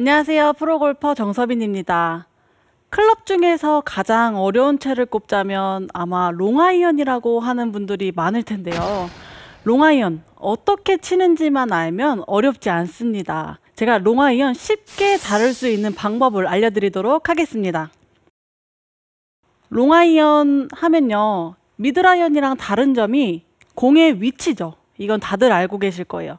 안녕하세요. 프로골퍼 정서빈입니다. 클럽 중에서 가장 어려운 채를 꼽자면 아마 롱아이언이라고 하는 분들이 많을 텐데요. 롱아이언, 어떻게 치는지만 알면 어렵지 않습니다. 제가 롱아이언 쉽게 다룰 수 있는 방법을 알려드리도록 하겠습니다. 롱아이언 하면요. 미드라이언이랑 다른 점이 공의 위치죠. 이건 다들 알고 계실 거예요.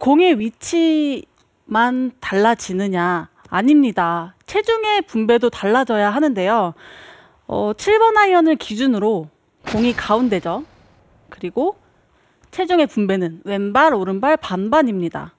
공의 위치 만 달라지느냐? 아닙니다. 체중의 분배도 달라져야 하는데요. 어, 7번 아이언을 기준으로 공이 가운데죠. 그리고 체중의 분배는 왼발, 오른발 반반입니다.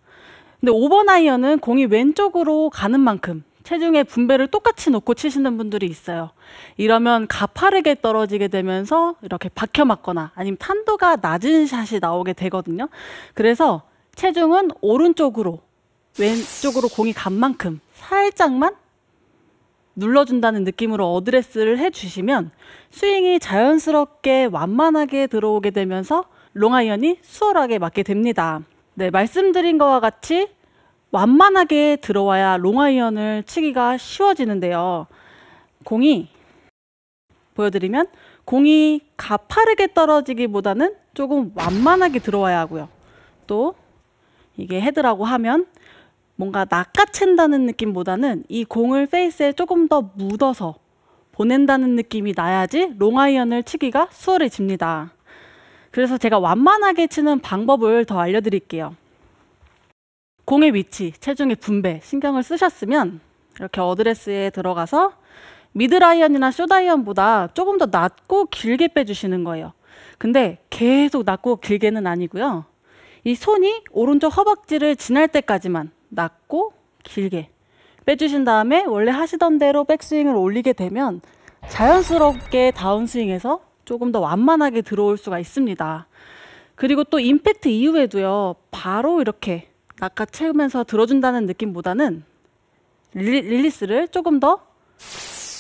근데 5번 아이언은 공이 왼쪽으로 가는 만큼 체중의 분배를 똑같이 놓고 치시는 분들이 있어요. 이러면 가파르게 떨어지게 되면서 이렇게 박혀 맞거나 아니면 탄도가 낮은 샷이 나오게 되거든요. 그래서 체중은 오른쪽으로 왼쪽으로 공이 간 만큼 살짝만 눌러준다는 느낌으로 어드레스를 해주시면 스윙이 자연스럽게 완만하게 들어오게 되면서 롱아이언이 수월하게 맞게 됩니다. 네, 말씀드린 것과 같이 완만하게 들어와야 롱아이언을 치기가 쉬워지는데요. 공이 보여드리면 공이 가파르게 떨어지기보다는 조금 완만하게 들어와야 하고요. 또 이게 헤드라고 하면 뭔가 낚아챈다는 느낌보다는 이 공을 페이스에 조금 더 묻어서 보낸다는 느낌이 나야지 롱아이언을 치기가 수월해집니다. 그래서 제가 완만하게 치는 방법을 더 알려드릴게요. 공의 위치, 체중의 분배 신경을 쓰셨으면 이렇게 어드레스에 들어가서 미드라이언이나 쇼다이언보다 조금 더 낮고 길게 빼주시는 거예요. 근데 계속 낮고 길게는 아니고요. 이 손이 오른쪽 허벅지를 지날 때까지만 낮고 길게 빼주신 다음에 원래 하시던 대로 백스윙을 올리게 되면 자연스럽게 다운스윙에서 조금 더 완만하게 들어올 수가 있습니다. 그리고 또 임팩트 이후에도요, 바로 이렇게 낚아채우면서 들어준다는 느낌보다는 릴리, 릴리스를 조금 더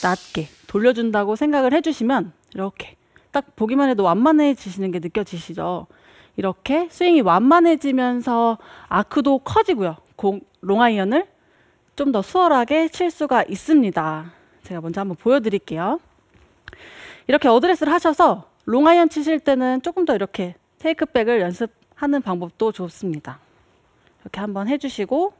낮게 돌려준다고 생각을 해주시면 이렇게 딱 보기만 해도 완만해지시는 게 느껴지시죠? 이렇게 스윙이 완만해지면서 아크도 커지고요. 공, 롱아이언을 좀 더 수월하게 칠 수가 있습니다. 제가 먼저 한번 보여드릴게요. 이렇게 어드레스를 하셔서 롱아이언 치실 때는 조금 더 이렇게 테이크백을 연습하는 방법도 좋습니다. 이렇게 한번 해주시고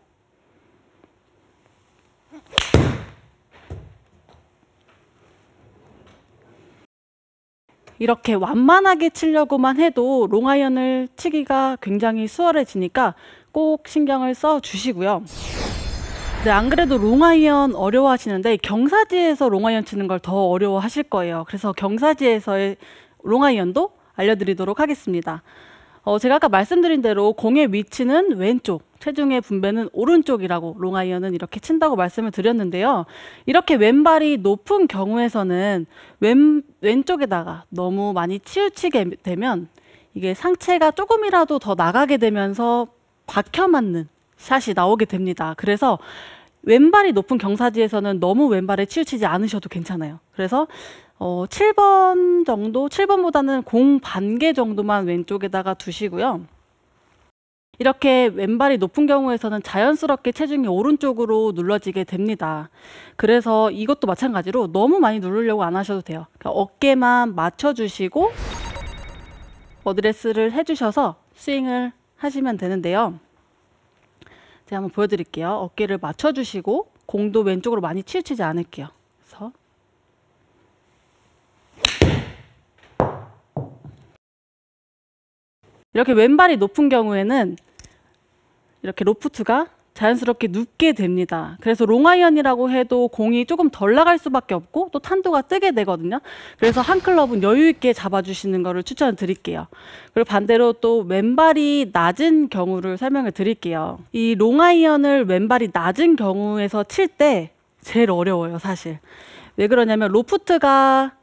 이렇게 완만하게 치려고만 해도 롱아이언을 치기가 굉장히 수월해지니까 꼭 신경을 써 주시고요. 네, 안 그래도 롱아이언 어려워하시는데 경사지에서 롱아이언 치는 걸 더 어려워하실 거예요. 그래서 경사지에서의 롱아이언도 알려드리도록 하겠습니다. 어, 제가 아까 말씀드린 대로 공의 위치는 왼쪽, 체중의 분배는 오른쪽이라고 롱아이언은 이렇게 친다고 말씀을 드렸는데요. 이렇게 왼발이 높은 경우에서는 왼, 왼쪽에다가 너무 많이 치우치게 되면 이게 상체가 조금이라도 더 나가게 되면서 박혀 맞는 샷이 나오게 됩니다. 그래서 왼발이 높은 경사지에서는 너무 왼발에 치우치지 않으셔도 괜찮아요. 그래서 어, 7번 정도, 7번보다는 공 반개 정도만 왼쪽에다가 두시고요. 이렇게 왼발이 높은 경우에서는 자연스럽게 체중이 오른쪽으로 눌러지게 됩니다. 그래서 이것도 마찬가지로 너무 많이 누르려고 안 하셔도 돼요. 그러니까 어깨만 맞춰주시고 어드레스를 해주셔서 스윙을 하시면 되는데요. 제가 한번 보여드릴게요. 어깨를 맞춰주시고 공도 왼쪽으로 많이 치우치지 않을게요. 그래서 이렇게 왼발이 높은 경우에는 이렇게 로프트가 자연스럽게 눕게 됩니다. 그래서 롱아이언이라고 해도 공이 조금 덜 나갈 수밖에 없고 또 탄도가 뜨게 되거든요. 그래서 한 클럽은 여유 있게 잡아주시는 것을 추천드릴게요. 그리고 반대로 또 왼발이 낮은 경우를 설명을 드릴게요. 이 롱아이언을 왼발이 낮은 경우에서 칠 때 제일 어려워요, 사실. 왜 그러냐면 로프트가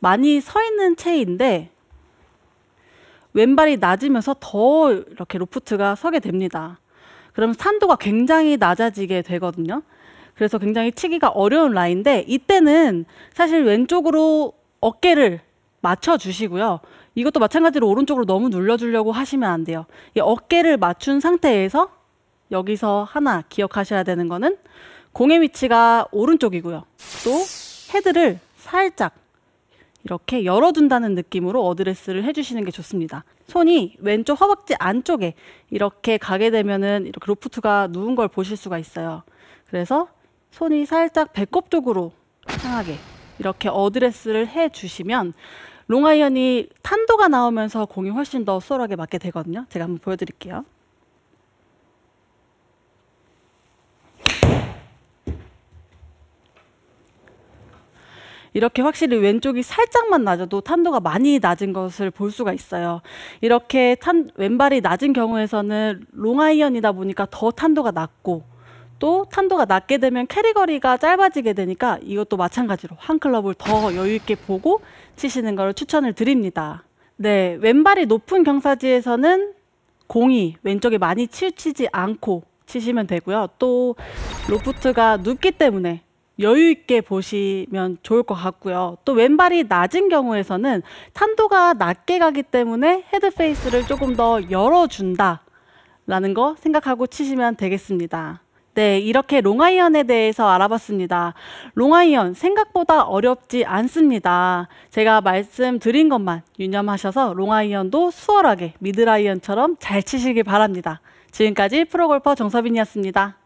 많이 서 있는 체인데 왼발이 낮으면서 더 이렇게 로프트가 서게 됩니다. 그럼 산도가 굉장히 낮아지게 되거든요. 그래서 굉장히 치기가 어려운 라인인데 이때는 사실 왼쪽으로 어깨를 맞춰 주시고요. 이것도 마찬가지로 오른쪽으로 너무 눌러 주려고 하시면 안 돼요. 이 어깨를 맞춘 상태에서 여기서 하나 기억하셔야 되는 거는 공의 위치가 오른쪽이고요. 또 헤드를 살짝 이렇게 열어둔다는 느낌으로 어드레스를 해주시는 게 좋습니다. 손이 왼쪽 허벅지 안쪽에 이렇게 가게 되면은 이렇게 로프트가 누운 걸 보실 수가 있어요. 그래서 손이 살짝 배꼽 쪽으로 향하게 이렇게 어드레스를 해 주시면 롱아이언이 탄도가 나오면서 공이 훨씬 더 수월하게 맞게 되거든요. 제가 한번 보여드릴게요. 이렇게 확실히 왼쪽이 살짝만 낮아도 탄도가 많이 낮은 것을 볼 수가 있어요. 이렇게 탄, 왼발이 낮은 경우에서는 롱아이언이다 보니까 더 탄도가 낮고 또 탄도가 낮게 되면 캐리 거리가 짧아지게 되니까 이것도 마찬가지로 한 클럽을 더 여유 있게 보고 치시는 걸 추천을 드립니다. 네, 왼발이 높은 경사지에서는 공이 왼쪽에 많이 치우치지 않고 치시면 되고요. 또 로프트가 눕기 때문에 여유 있게 보시면 좋을 것 같고요. 또 왼발이 낮은 경우에서는 탄도가 낮게 가기 때문에 헤드 페이스를 조금 더 열어준다 라는 거 생각하고 치시면 되겠습니다. 네, 이렇게 롱아이언에 대해서 알아봤습니다. 롱아이언 생각보다 어렵지 않습니다. 제가 말씀드린 것만 유념하셔서 롱아이언도 수월하게 미드라이언처럼 잘 치시길 바랍니다. 지금까지 프로골퍼 정서빈이었습니다.